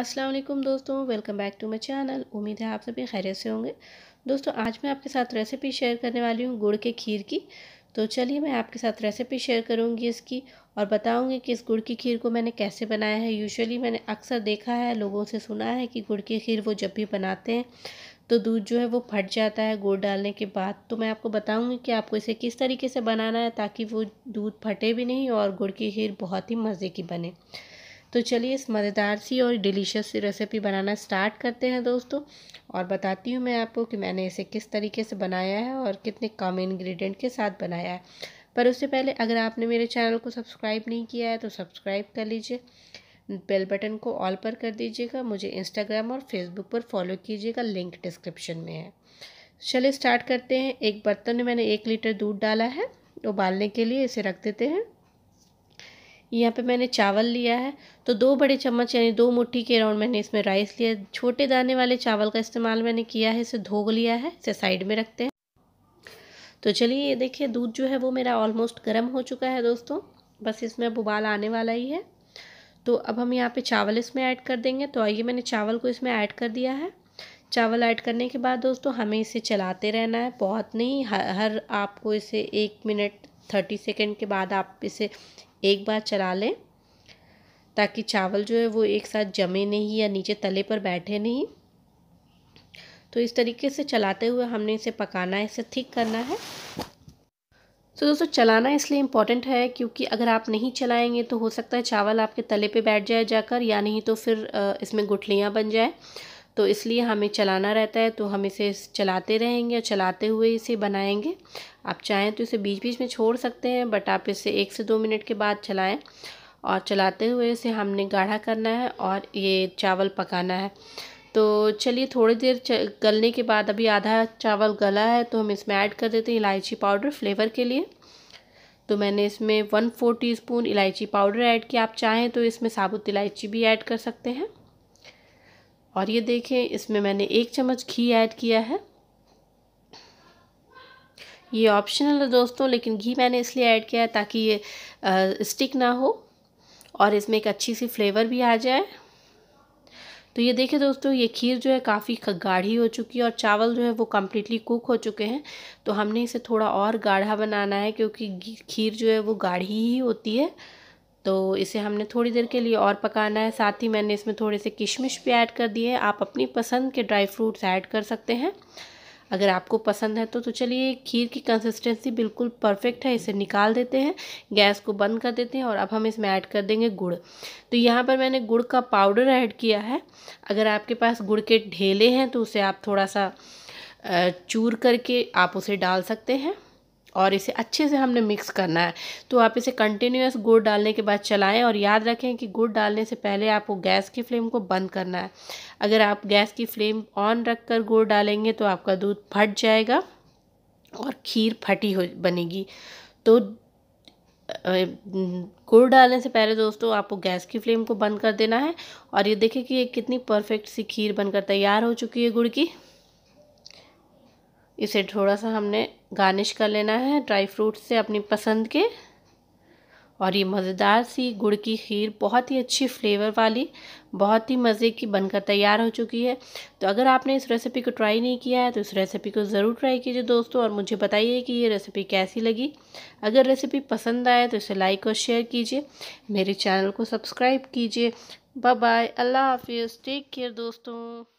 असलम दोस्तों welcome back to my channel उम्मीद है आप सभी खैरियत से होंगे दोस्तों आज मैं आपके साथ रेसिपी शेयर करने वाली हूँ गुड़ के खीर की तो चलिए मैं आपके साथ रेसिपी शेयर करूँगी इसकी और बताऊँगी कि इस गुड़ की खीर को मैंने कैसे बनाया है यूजुअली मैंने अक्सर देखा है लोगों से सुना है कि गुड़ की खीर वो जब भी बनाते हैं तो दूध जो है वो फट जाता है गुड़ डालने के बाद तो मैं आपको बताऊँगी कि आपको इसे किस तरीके से बनाना है ताकि वो दूध फटे भी नहीं और गुड़ की खीर बहुत ही मज़े की बने तो चलिए इस मज़ेदार सी और डिलीशियस सी रेसिपी बनाना स्टार्ट करते हैं दोस्तों और बताती हूँ मैं आपको कि मैंने इसे किस तरीके से बनाया है और कितने कम इन्ग्रीडियंट के साथ बनाया है पर उससे पहले अगर आपने मेरे चैनल को सब्सक्राइब नहीं किया है तो सब्सक्राइब कर लीजिए बेल बटन को ऑल पर कर दीजिएगा मुझे इंस्टाग्राम और फेसबुक पर फॉलो कीजिएगा लिंक डिस्क्रिप्शन में है चलिए स्टार्ट करते हैं एक बर्तन में मैंने एक लीटर दूध डाला है उबालने के लिए इसे रख देते हैं यहाँ पे मैंने चावल लिया है तो दो बड़े चम्मच यानी दो मुट्ठी के राउंड मैंने इसमें राइस लिया छोटे दाने वाले चावल का इस्तेमाल मैंने किया है इसे धो लिया है इसे साइड में रखते हैं तो चलिए ये देखिए दूध जो है वो मेरा ऑलमोस्ट गर्म हो चुका है दोस्तों बस इसमें अब उबाल आने वाला ही है तो अब हम यहाँ पर चावल इसमें ऐड कर देंगे तो आइए मैंने चावल को इसमें ऐड कर दिया है चावल ऐड करने के बाद दोस्तों हमें इसे चलाते रहना है बहुत नहीं हर आपको इसे एक मिनट थर्टी सेकेंड के बाद आप इसे एक बार चला लें ताकि चावल जो है वो एक साथ जमे नहीं या नीचे तले पर बैठे नहीं तो इस तरीके से चलाते हुए हमने इसे पकाना है इसे ठीक करना है तो दोस्तों चलाना इसलिए इम्पॉर्टेंट है क्योंकि अगर आप नहीं चलाएंगे तो हो सकता है चावल आपके तले पे बैठ जाए जाकर या नहीं तो फिर इसमें गुठलियाँ बन जाए तो इसलिए हमें चलाना रहता है तो हम इसे चलाते रहेंगे और चलाते हुए इसे बनाएंगे आप चाहें तो इसे बीच बीच में छोड़ सकते हैं बट आप इसे एक से दो मिनट के बाद चलाएं और चलाते हुए इसे हमने गाढ़ा करना है और ये चावल पकाना है तो चलिए थोड़ी देर गलने के बाद अभी आधा चावल गला है तो हम इसमें ऐड कर देते हैं इलायची पाउडर फ्लेवर के लिए तो मैंने इसमें वन फोर टीस्पून इलायची पाउडर ऐड किया आप चाहें तो इसमें साबुत इलायची भी ऐड कर सकते हैं और ये देखें इसमें मैंने एक चम्मच घी ऐड किया है ये ऑप्शनल है दोस्तों लेकिन घी मैंने इसलिए ऐड किया है ताकि ये आ, स्टिक ना हो और इसमें एक अच्छी सी फ्लेवर भी आ जाए तो ये देखें दोस्तों ये खीर जो है काफ़ी गाढ़ी हो चुकी है और चावल जो है वो कम्प्लीटली कुक हो चुके हैं तो हमने इसे थोड़ा और गाढ़ा बनाना है क्योंकि खीर जो है वो गाढ़ी ही होती है तो इसे हमने थोड़ी देर के लिए और पकाना है साथ ही मैंने इसमें थोड़े से किशमिश भी ऐड कर दिए आप अपनी पसंद के ड्राई फ्रूट्स ऐड कर सकते हैं अगर आपको पसंद है तो तो चलिए खीर की कंसिस्टेंसी बिल्कुल परफेक्ट है इसे निकाल देते हैं गैस को बंद कर देते हैं और अब हम इसमें ऐड कर देंगे गुड़ तो यहाँ पर मैंने गुड़ का पाउडर ऐड किया है अगर आपके पास गुड़ के ढेले हैं तो उसे आप थोड़ा सा चूर करके आप उसे डाल सकते हैं और इसे अच्छे से हमने मिक्स करना है तो आप इसे कंटिन्यूस गुड़ डालने के बाद चलाएं और याद रखें कि गुड़ डालने से पहले आपको गैस की फ्लेम को बंद करना है अगर आप गैस की फ्लेम ऑन रख कर गुड़ डालेंगे तो आपका दूध फट जाएगा और खीर फटी हो बनेगी तो गुड़ डालने से पहले दोस्तों आपको गैस की फ्लेम को बंद कर देना है और ये देखें कि ये कितनी परफेक्ट सी खीर बनकर तैयार हो चुकी है गुड़ की इसे थोड़ा सा हमने गार्निश कर लेना है ड्राई फ्रूट से अपनी पसंद के और ये मज़ेदार सी गुड़ की खीर बहुत ही अच्छी फ्लेवर वाली बहुत ही मज़े की बनकर तैयार हो चुकी है तो अगर आपने इस रेसिपी को ट्राई नहीं किया है तो इस रेसिपी को ज़रूर ट्राई कीजिए दोस्तों और मुझे बताइए कि ये रेसिपी कैसी लगी अगर रेसिपी पसंद आए तो इसे लाइक और शेयर कीजिए मेरे चैनल को सब्सक्राइब कीजिए बाय बाय अल्लाह हाफिज़ टेक केयर दोस्तों